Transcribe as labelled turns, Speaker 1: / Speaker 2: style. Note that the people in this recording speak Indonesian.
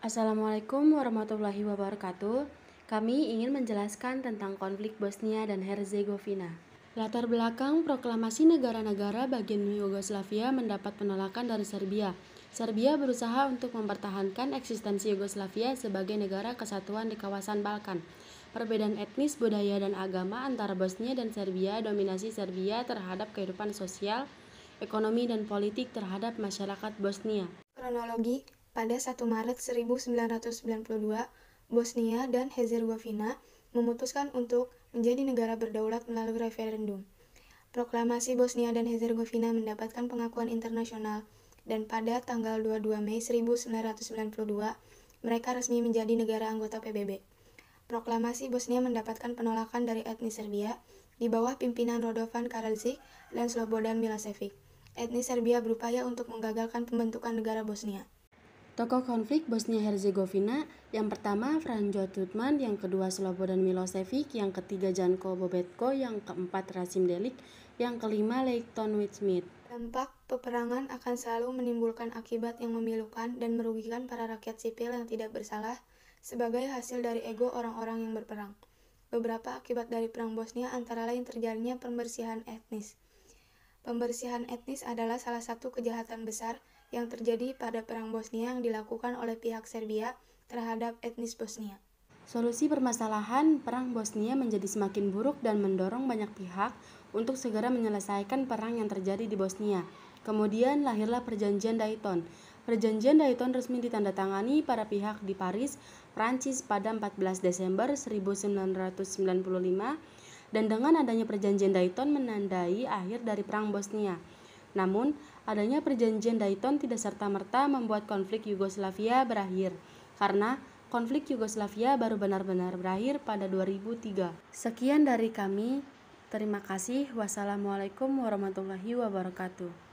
Speaker 1: Assalamualaikum warahmatullahi wabarakatuh. Kami ingin menjelaskan tentang konflik Bosnia dan Herzegovina. Latar belakang proklamasi negara-negara bagian Yugoslavia mendapat penolakan dari Serbia. Serbia berusaha untuk mempertahankan eksistensi Yugoslavia sebagai negara kesatuan di kawasan Balkan. Perbedaan etnis, budaya, dan agama antara Bosnia dan Serbia dominasi Serbia terhadap kehidupan sosial, ekonomi, dan politik terhadap masyarakat Bosnia.
Speaker 2: Kronologi pada 1 Maret 1992, Bosnia dan Herzegovina memutuskan untuk menjadi negara berdaulat melalui referendum. Proklamasi Bosnia dan Herzegovina mendapatkan pengakuan internasional dan pada tanggal 22 Mei 1992 mereka resmi menjadi negara anggota PBB. Proklamasi Bosnia mendapatkan penolakan dari etnis Serbia di bawah pimpinan Rodovan Karadzic dan Slobodan Milosevic. Etnis Serbia berupaya untuk menggagalkan pembentukan negara Bosnia. Tokoh konflik
Speaker 1: Bosnia-Herzegovina yang pertama Franjo Tutman, yang kedua Slobodan Milosevic, yang ketiga Janko Bobetko, yang keempat Rasim Delik, yang kelima Leighton Whitsmith.
Speaker 2: Dampak peperangan akan selalu menimbulkan akibat yang memilukan dan merugikan para rakyat sipil yang tidak bersalah sebagai hasil dari ego orang-orang yang berperang. Beberapa akibat dari perang Bosnia antara lain terjadinya pembersihan etnis, Pembersihan etnis adalah salah satu kejahatan besar yang terjadi pada Perang Bosnia yang dilakukan oleh pihak Serbia terhadap etnis Bosnia.
Speaker 1: Solusi permasalahan Perang Bosnia menjadi semakin buruk dan mendorong banyak pihak untuk segera menyelesaikan perang yang terjadi di Bosnia. Kemudian lahirlah Perjanjian Dayton. Perjanjian Dayton resmi ditandatangani para pihak di Paris, Prancis pada 14 Desember 1995 dan dengan adanya perjanjian Dayton menandai akhir dari Perang Bosnia. Namun, adanya perjanjian Dayton tidak serta-merta membuat konflik Yugoslavia berakhir, karena konflik Yugoslavia baru benar-benar berakhir pada 2003. Sekian dari kami, terima kasih. Wassalamualaikum warahmatullahi wabarakatuh.